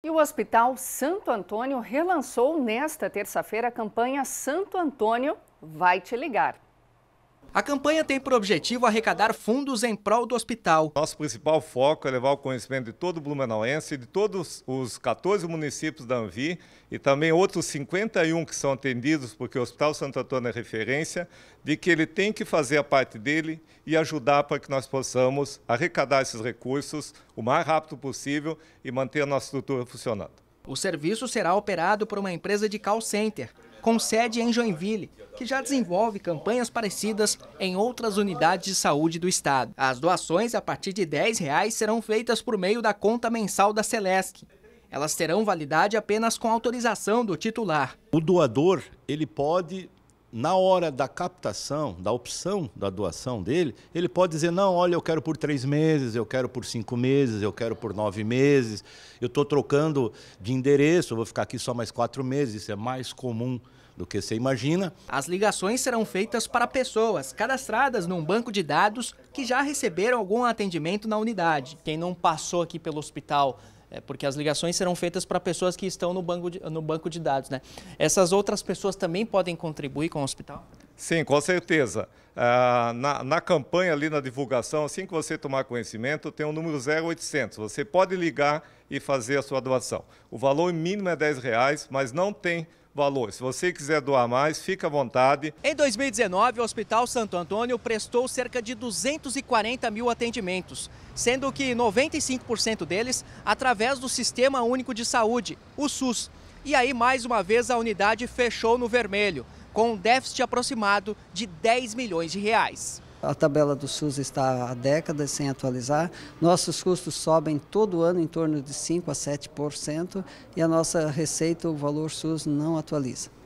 E o Hospital Santo Antônio relançou nesta terça-feira a campanha Santo Antônio vai te ligar. A campanha tem por objetivo arrecadar fundos em prol do hospital. Nosso principal foco é levar o conhecimento de todo o blumenauense, de todos os 14 municípios da Anvi e também outros 51 que são atendidos, porque o Hospital Santo Antônio é referência, de que ele tem que fazer a parte dele e ajudar para que nós possamos arrecadar esses recursos o mais rápido possível e manter a nossa estrutura funcionando. O serviço será operado por uma empresa de call center com sede em Joinville, que já desenvolve campanhas parecidas em outras unidades de saúde do estado. As doações a partir de R$ 10 reais serão feitas por meio da conta mensal da Celesc. Elas terão validade apenas com autorização do titular. O doador, ele pode na hora da captação, da opção da doação dele, ele pode dizer: não, olha, eu quero por três meses, eu quero por cinco meses, eu quero por nove meses, eu estou trocando de endereço, eu vou ficar aqui só mais quatro meses, isso é mais comum do que você imagina. As ligações serão feitas para pessoas cadastradas num banco de dados que já receberam algum atendimento na unidade. Quem não passou aqui pelo hospital é, porque as ligações serão feitas para pessoas que estão no banco, de, no banco de dados. Né? Essas outras pessoas também podem contribuir com o hospital? Sim, com certeza. Ah, na, na, campanha ali, na divulgação, assim que você tomar conhecimento, tem o um número 0800. Você pode ligar e fazer a sua doação. O valor mínimo é R$ reais, mas não tem valor. Se você quiser doar mais, fica à vontade. Em 2019, o Hospital Santo Antônio prestou cerca de 240 mil atendimentos, sendo que 95% deles através do Sistema Único de Saúde, o SUS. E aí, mais uma vez, a unidade fechou no vermelho, com um déficit aproximado de 10 milhões de reais. A tabela do SUS está há décadas sem atualizar. Nossos custos sobem todo ano em torno de 5 a 7% e a nossa receita, o valor SUS, não atualiza.